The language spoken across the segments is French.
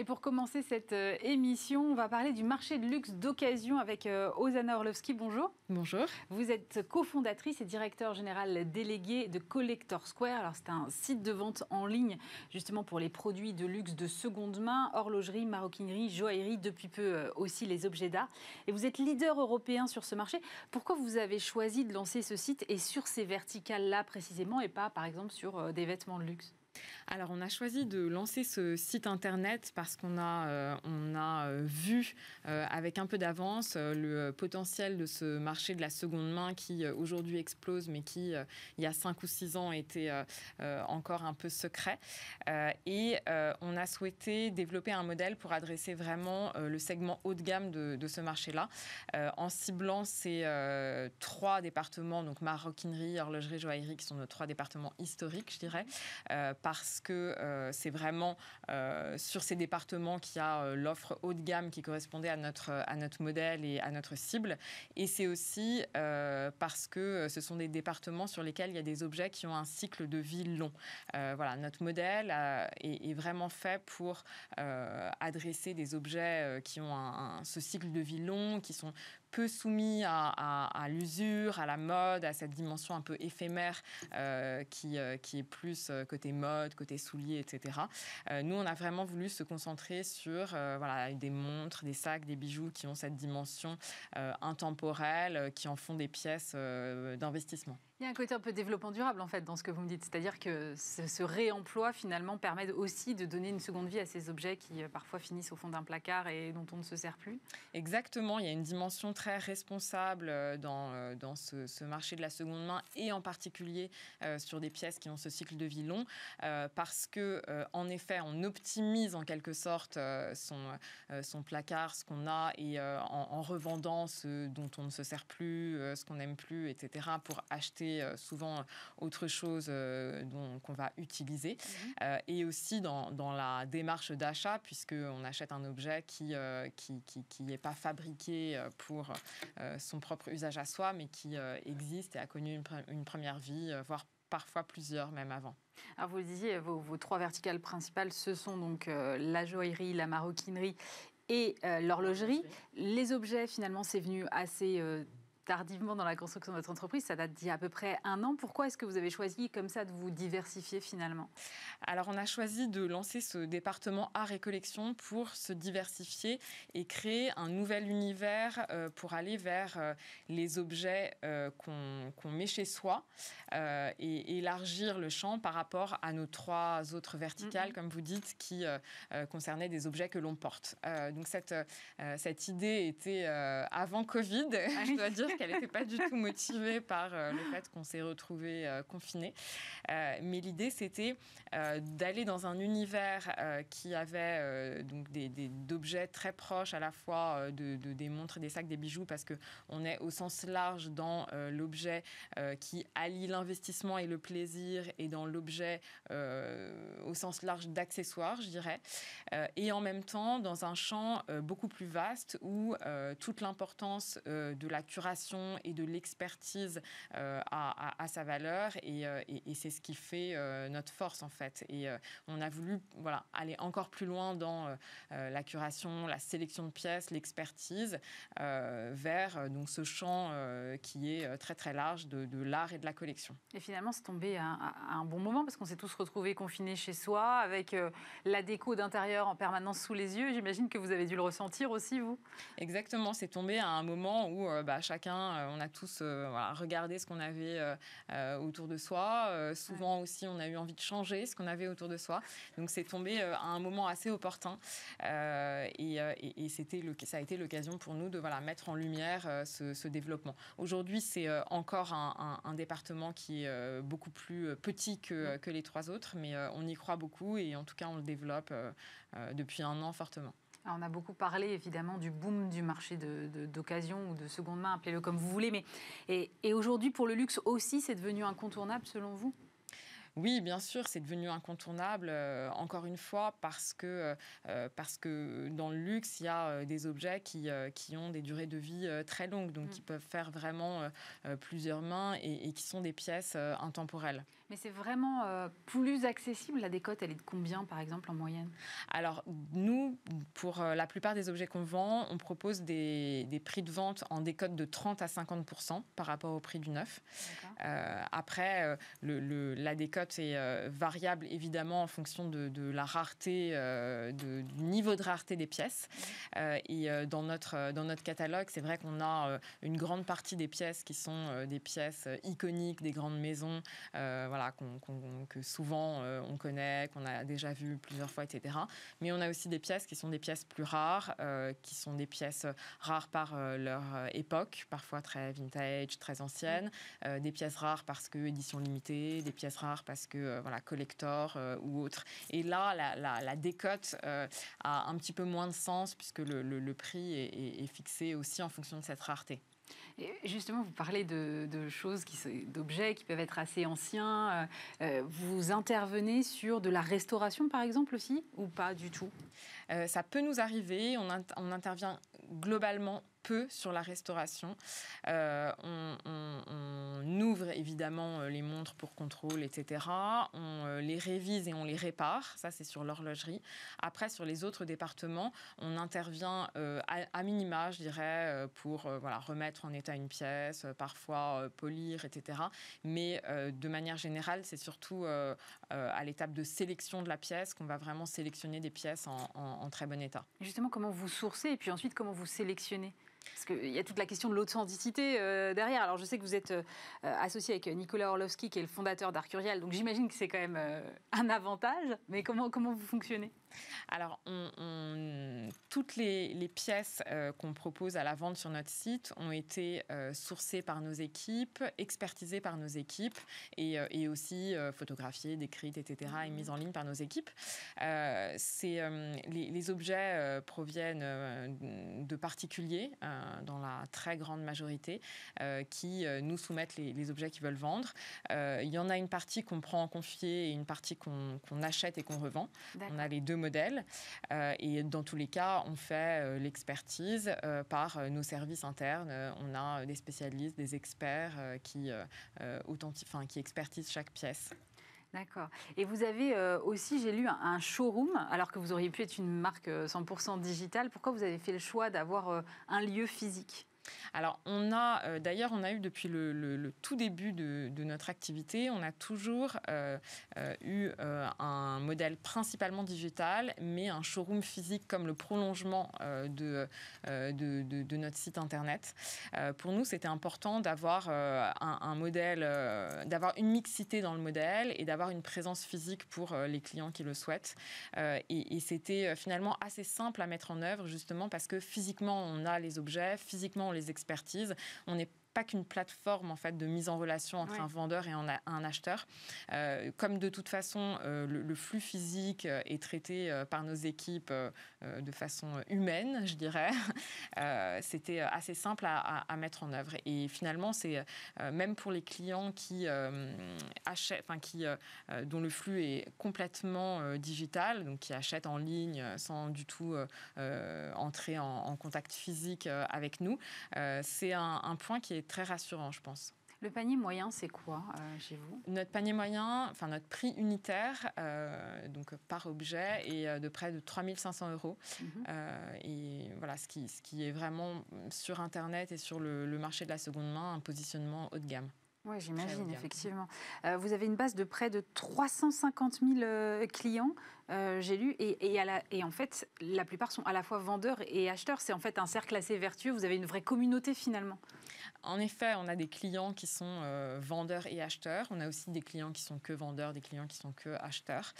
Et pour commencer cette euh, émission, on va parler du marché de luxe d'occasion avec euh, Ozana Orlovski. Bonjour. Bonjour. Vous êtes cofondatrice et directeur général délégué de Collector Square. Alors, c'est un site de vente en ligne justement pour les produits de luxe de seconde main, horlogerie, maroquinerie, joaillerie, depuis peu euh, aussi les objets d'art. Et vous êtes leader européen sur ce marché. Pourquoi vous avez choisi de lancer ce site et sur ces verticales-là précisément et pas par exemple sur des vêtements de luxe alors, on a choisi de lancer ce site internet parce qu'on a, euh, on a euh, vu euh, avec un peu d'avance le potentiel de ce marché de la seconde main qui aujourd'hui explose, mais qui, il y a 5 ou 6 ans, était encore un peu secret. et on a souhaité développer un modèle pour adresser vraiment le segment haut de gamme de, ce marché-là en ciblant ces trois départements, donc maroquinerie, horlogerie, joaillerie, qui sont nos trois départements historiques, je dirais, parce que euh, c'est vraiment euh, sur ces départements qu'il y a euh, l'offre haut de gamme qui correspondait à notre, à notre modèle et à notre cible. Et c'est aussi parce que ce sont des départements sur lesquels il y a des objets qui ont un cycle de vie long. voilà, notre modèle est, vraiment fait pour adresser des objets qui ont un, ce cycle de vie long, qui sont peu soumis à, l'usure, à la mode, à cette dimension un peu éphémère euh, qui, euh, qui est plus euh, côté mode, côté souliers, etc. nous, on a vraiment voulu se concentrer sur des montres, des sacs, des bijoux qui ont cette dimension intemporelle, qui en font des pièces d'investissement. Il y a un côté un peu développement durable en fait dans ce que vous me dites, c'est-à-dire que ce, réemploi finalement permet aussi de donner une seconde vie à ces objets qui euh, parfois finissent au fond d'un placard et dont on ne se sert plus. Exactement, il y a une dimension très responsable euh, dans, euh, dans ce, marché de la seconde main et en particulier sur des pièces qui ont ce cycle de vie long parce que en effet on optimise en quelque sorte son, son placard, ce qu'on a et en, en, revendant ce dont on ne se sert plus, ce qu'on n'aime plus, etc. pour acheter euh, souvent euh, autre chose euh, qu'on va utiliser. Mhm. et aussi dans, dans la démarche d'achat, puisqu'on achète un objet qui n'est qui, qui, pas fabriqué pour son propre usage à soi, mais qui existe et a connu une, première vie, voire parfois plusieurs même avant. Alors vous le disiez, vos, trois verticales principales, ce sont donc la joaillerie, la maroquinerie et l'horlogerie. Les objets, finalement, c'est venu assez tardivement dans la construction de votre entreprise, ça date d'il y a à peu près un an. Pourquoi est-ce que vous avez choisi comme ça de vous diversifier finalement Alors on a choisi de lancer ce département art et collection pour se diversifier et créer un nouvel univers euh, pour aller vers euh, les objets euh, qu'on met chez soi et élargir le champ par rapport à nos trois autres verticales, comme vous dites, qui concernaient des objets que l'on porte. donc cette, cette idée était avant Covid, je dois dire qu'elle n'était pas du tout motivée par euh, le fait qu'on s'est retrouvé euh, confiné. Euh, mais l'idée, c'était d'aller dans un univers qui avait donc des, d'objets très proches à la fois de, des montres, des sacs, des bijoux, parce que on est au sens large dans l'objet qui allie l'investissement et le plaisir, et dans l'objet au sens large d'accessoires, je dirais, et en même temps dans un champ beaucoup plus vaste où toute l'importance de la curation et de l'expertise euh, à, sa valeur euh, et, c'est ce qui fait euh, notre force en fait. Et on a voulu voilà, aller encore plus loin dans la curation, la sélection de pièces, l'expertise vers donc, ce champ qui est très très large de, l'art et de la collection. Et finalement, c'est tombé à, un bon moment parce qu'on s'est tous retrouvés confinés chez soi avec la déco d'intérieur en permanence sous les yeux. J'imagine que vous avez dû le ressentir aussi, vous. Exactement, c'est tombé à un moment où bah, chacun euh, on a tous euh, regardé ce qu'on avait euh, autour de soi. souvent aussi, on a eu envie de changer ce qu'on avait autour de soi. Donc c'est tombé à un moment assez opportun. et, c'était ça a été l'occasion pour nous de mettre en lumière ce, développement. Aujourd'hui, c'est encore un, département qui est beaucoup plus petit que les trois autres, mais on y croit beaucoup et en tout cas, on le développe depuis un an fortement on a beaucoup parlé évidemment du boom du marché d'occasion de, ou de seconde main, appelez-le comme vous voulez, mais et aujourd'hui pour le luxe aussi, c'est devenu incontournable selon vous oui, bien sûr, c'est devenu incontournable, euh, encore une fois, parce que, euh, parce que dans le luxe, il y a euh, des objets qui, ont des durées de vie très longues, donc qui mm. peuvent faire vraiment plusieurs mains et, qui sont des pièces intemporelles. Mais c'est vraiment plus accessible. La décote, elle est de combien, par exemple, en moyenne Alors, nous, pour la plupart des objets qu'on vend, on propose des, prix de vente en décote de 30 à 50 par rapport au prix du neuf. après, le, la décote c'est est euh, variable évidemment en fonction de, la rareté, euh, de, du niveau niveau de rareté des pièces. Euh, et euh, dans, notre, euh, dans notre catalogue, c'est vrai qu'on a une grande partie des pièces qui sont des pièces iconiques des grandes maisons, voilà, qu'on que souvent on connaît, qu'on a déjà vu plusieurs fois, etc. Mais on a aussi des pièces qui sont des pièces plus rares, qui sont des pièces rares par leur époque, parfois très vintage, très ancienne, des pièces rares parce que édition limitée, des pièces rares parce que voilà collector ou autre. Et là, la, la, décote a, un petit peu moins de sens puisque le, le, prix est, fixé aussi en fonction de cette rareté. Et justement, vous parlez de, de choses, d'objets qui peuvent être assez anciens. Euh, vous intervenez sur de la restauration, par exemple, aussi, ou pas du tout euh, Ça peut nous arriver. On, on intervient globalement peu sur la restauration. Euh, on, ouvre évidemment euh, les montres pour contrôle, etc. On euh, les révise et on les répare. Ça, c'est sur l'horlogerie. Après, sur les autres départements, on intervient à, minima, je dirais, pour voilà, remettre en état une pièce, parfois polir, etc. Mais de manière générale, c'est surtout à l'étape de sélection de la pièce qu'on va vraiment sélectionner des pièces en, en très bon état. Justement, comment vous sourcez et puis ensuite comment vous sélectionnez parce qu'il y a toute la question de l'authenticité euh, derrière. Alors je sais que vous êtes euh, associé avec euh, Nicolas Orlovski, qui est le fondateur d'Arcurial, donc j'imagine que c'est quand même un avantage. Mais comment, comment vous fonctionnez alors, on, toutes les, pièces euh, qu'on propose à la vente sur notre site ont été euh, sourcées par nos équipes, expertisées par nos équipes et, euh, aussi photographiées, décrites, etc. et mises en ligne par nos équipes. c'est, les, objets proviennent de particuliers, dans la très grande majorité, qui nous soumettent les, objets qu'ils veulent vendre. Il y en a une partie qu'on prend en confier et une partie qu'on, achète et qu'on revend. On a les deux modèle. Euh, et dans tous les cas, on fait euh, l'expertise euh, par nos services internes. On a des spécialistes, des experts qui, enfin, qui expertisent chaque pièce. D'accord. Et vous avez aussi, j'ai lu, un, showroom, alors que vous auriez pu être une marque 100% digitale. Pourquoi vous avez fait le choix d'avoir un lieu physique alors, on a, euh, d'ailleurs, on a eu depuis le, tout début de, notre activité, on a toujours euh, euh, eu un modèle principalement digital, mais un showroom physique comme le prolongement de, de, notre site internet. pour nous, c'était important d'avoir un, modèle, d'avoir une mixité dans le modèle et d'avoir une présence physique pour les clients qui le souhaitent. et, et c'était finalement assez simple à mettre en œuvre, justement, parce que physiquement, on a les objets, physiquement, on les les expertises. On n'est pas qu'une plateforme en fait de mise en relation entre un vendeur et un, acheteur. Euh, comme de toute façon euh, le, flux physique euh, est traité par nos équipes de façon humaine, je dirais, c'était assez simple à, mettre en œuvre. Et finalement, c'est même pour les clients qui achètent, enfin qui dont le flux est complètement digital, donc qui achètent en ligne sans du tout entrer en, contact physique avec nous, c'est un, un point qui est très rassurant, je pense. Le panier moyen, c'est quoi euh, chez vous Notre panier moyen, enfin notre prix unitaire, euh, donc euh, par objet, est de près de 3500 euros. Mhm. et voilà, ce qui, ce qui est vraiment sur Internet et sur le marché de la seconde main, un positionnement haut de gamme. Oui, j'imagine, effectivement. Euh, vous avez une base de près de 350 000 euh, clients, euh, j'ai lu, et, et, en fait, la plupart sont à la fois vendeurs et acheteurs. C'est en fait un cercle assez vertueux, vous avez une vraie communauté finalement. En effet, on a des clients qui sont vendeurs et acheteurs, on a aussi des clients qui sont que vendeurs, des clients qui sont que acheteurs,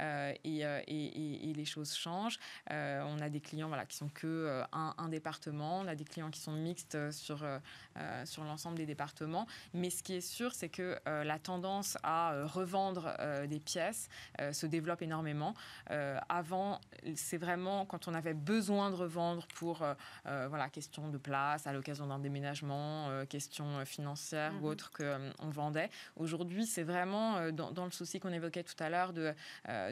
et, les choses changent. on a des clients voilà, qui sont que un, département, on a des clients qui sont mixtes sur, sur l'ensemble des départements, mais ce qui est sûr, c'est que euh, la tendance à euh, revendre euh, des pièces se développe énormément. avant, c'est vraiment quand on avait besoin de revendre pour voilà question de place à l'occasion d'un déménagement, question financière ou mmh autre que on vendait. Aujourd'hui, c'est vraiment dans, le souci qu'on évoquait tout à l'heure de,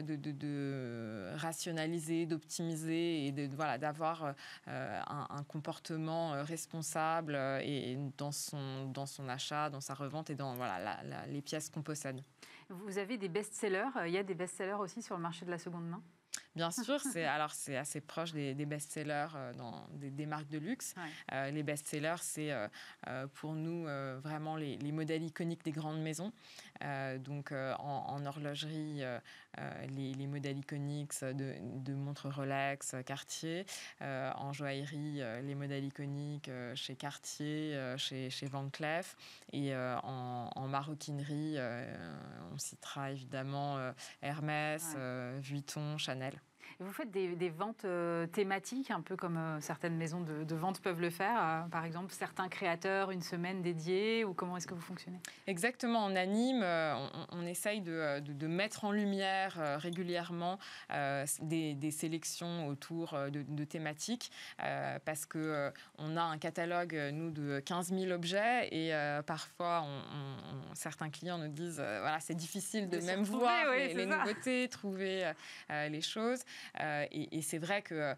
de, rationaliser, d'optimiser et de, voilà, d'avoir un, un, comportement responsable et dans son, dans son achat, dans sa revente et dans voilà, les pièces qu'on possède. Vous avez des best-sellers. Euh, il y a des best-sellers aussi sur le marché de la seconde main Bien sûr, c'est alors c'est assez proche des, best-sellers euh, des, marques de luxe. Euh, les best-sellers, c'est euh, pour nous vraiment les, modèles iconiques des grandes maisons. donc en, horlogerie, les, modèles iconiques de, de montres Rolex, Cartier. en joaillerie, les modèles iconiques chez Cartier, chez, chez, Van Cleef. Et en, maroquinerie, on citera évidemment Hermès, Vuitton, Chanel vous faites des, ventes euh, thématiques, un peu comme euh, certaines maisons de, vente peuvent le faire. Euh, par exemple, certains créateurs, une semaine dédiée, ou comment est-ce que vous fonctionnez Exactement, on anime, on, essaye de, mettre en lumière régulièrement des, sélections autour de, thématiques, parce qu'on a un catalogue, nous, de 15 000 objets, et parfois, certains clients nous disent, voilà, c'est difficile de, même voir les, nouveautés, trouver les choses. Euh, et, c'est vrai que euh,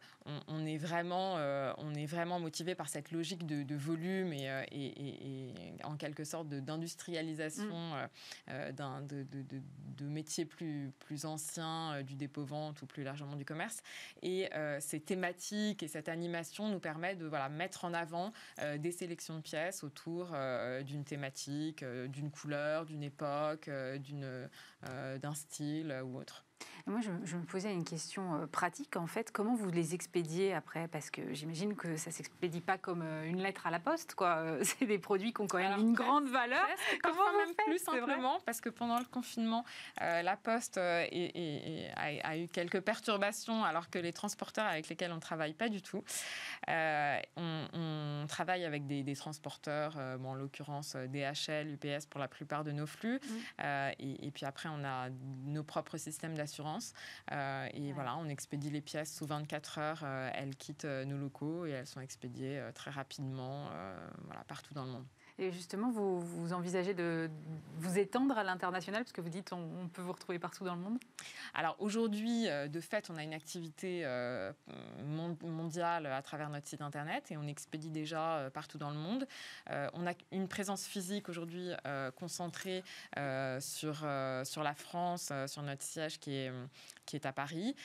on, est vraiment, euh, on est vraiment motivé par cette logique de, volume et, en quelque sorte d'industrialisation mm. de, métiers plus, plus anciens, du dépôt-vente ou plus largement du commerce. Et ces thématiques et cette animation nous permettent de voilà, mettre en avant des sélections de pièces autour d'une thématique, d'une couleur, d'une époque, d'un style ou autre. Moi, je, me posais une question euh, pratique, en fait. Comment vous les expédiez après Parce que j'imagine que ça ne s'expédie pas comme euh, une lettre à la poste, quoi. Euh, c'est des produits qui ont quand même une grande valeur. Comment même faites, plus simplement Parce que pendant le confinement, la poste a, eu quelques perturbations, alors que les transporteurs avec lesquels on ne travaille pas du tout, on, travaille avec des, transporteurs, en l'occurrence DHL, UPS pour la plupart de nos flux. Mmh. Et, et, puis après, on a nos propres systèmes d'assurance euh, et voilà, on expédie les pièces sous 24 heures. Euh, elles quittent euh, nos locaux et elles sont expédiées très rapidement voilà, partout dans le monde. Et justement, vous, envisagez de vous étendre à l'international, parce que vous dites on, peut vous retrouver partout dans le monde Alors aujourd'hui, euh, de fait, on a une activité euh, mondiale à travers notre site internet et on expédie déjà euh, partout dans le monde. On a une présence physique aujourd'hui concentrée sur, sur la France, sur notre siège qui est, qui est à Paris.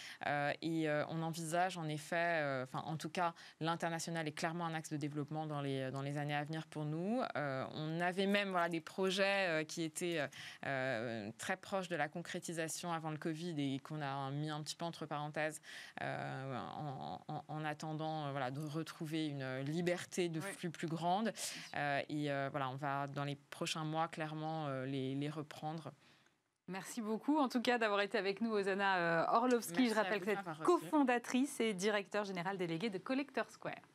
Et on envisage en effet, enfin en tout cas, l'international est clairement un axe de développement dans les, dans les années à venir pour nous. Euh, on avait même voilà, des projets euh, qui étaient euh, très proches de la concrétisation avant le Covid et qu'on a mis un petit peu entre parenthèses en, attendant de retrouver une liberté de flux plus grande. et voilà, on va dans les prochains mois clairement les, reprendre. Merci beaucoup, en tout cas, d'avoir été avec nous, Ozana Orlovski. je rappelle que vous cofondatrice et directeur général délégué de Collector Square.